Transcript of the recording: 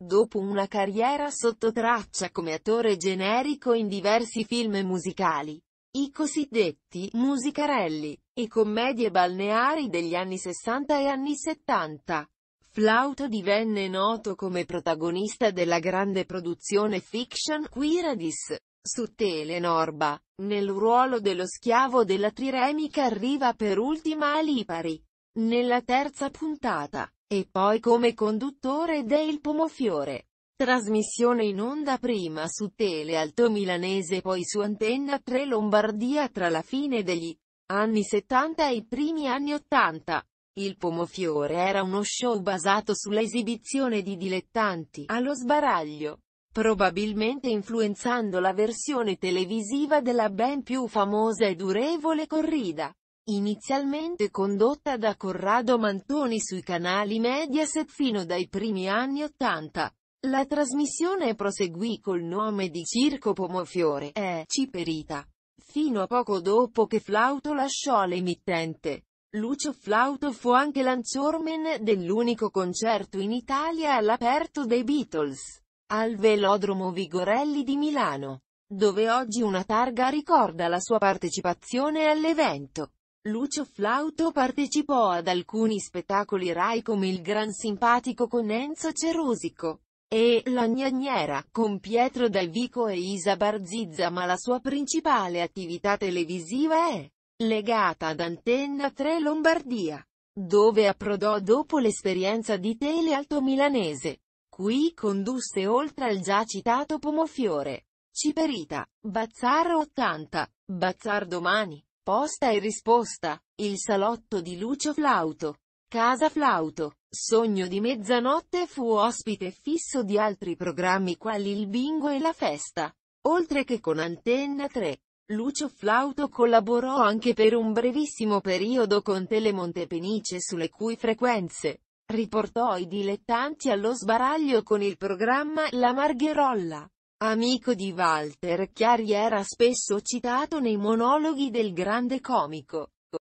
Dopo una carriera sotto traccia come attore generico in diversi film musicali, i cosiddetti musicarelli e commedie balneari degli anni 60 e anni 70, Flauto divenne noto come protagonista della grande produzione fiction Quiradis, su Telenorba, nel ruolo dello schiavo della triremica arriva per ultima a Lipari nella terza puntata, e poi come conduttore del Pomofiore. Trasmissione in onda prima su Tele Alto Milanese poi su Antenna 3 Lombardia tra la fine degli anni 70 e i primi anni 80. Il Pomofiore era uno show basato sull'esibizione di dilettanti allo sbaraglio, probabilmente influenzando la versione televisiva della ben più famosa e durevole corrida inizialmente condotta da Corrado Mantoni sui canali Mediaset fino dai primi anni Ottanta. La trasmissione proseguì col nome di Circo Pomofiore e Ciperita, fino a poco dopo che Flauto lasciò l'emittente. Lucio Flauto fu anche l'anchorman dell'unico concerto in Italia all'aperto dei Beatles, al Velodromo Vigorelli di Milano, dove oggi una targa ricorda la sua partecipazione all'evento. Lucio Flauto partecipò ad alcuni spettacoli Rai come Il Gran Simpatico con Enzo Cerusico e La Gnagnera con Pietro Dal Vico e Isa Barzizza ma la sua principale attività televisiva è legata ad Antenna 3 Lombardia, dove approdò dopo l'esperienza di Tele Alto Milanese. Qui condusse oltre al già citato Pomofiore, Ciperita, Bazzar 80, Bazzar Domani, Risposta e risposta. Il salotto di Lucio Flauto. Casa Flauto. Sogno di mezzanotte fu ospite fisso di altri programmi quali il bingo e la festa. Oltre che con Antenna 3. Lucio Flauto collaborò anche per un brevissimo periodo con Telemonte Penice sulle cui frequenze riportò i dilettanti allo sbaraglio con il programma La Margherolla. Amico di Walter Chiari era spesso citato nei monologhi del grande comico.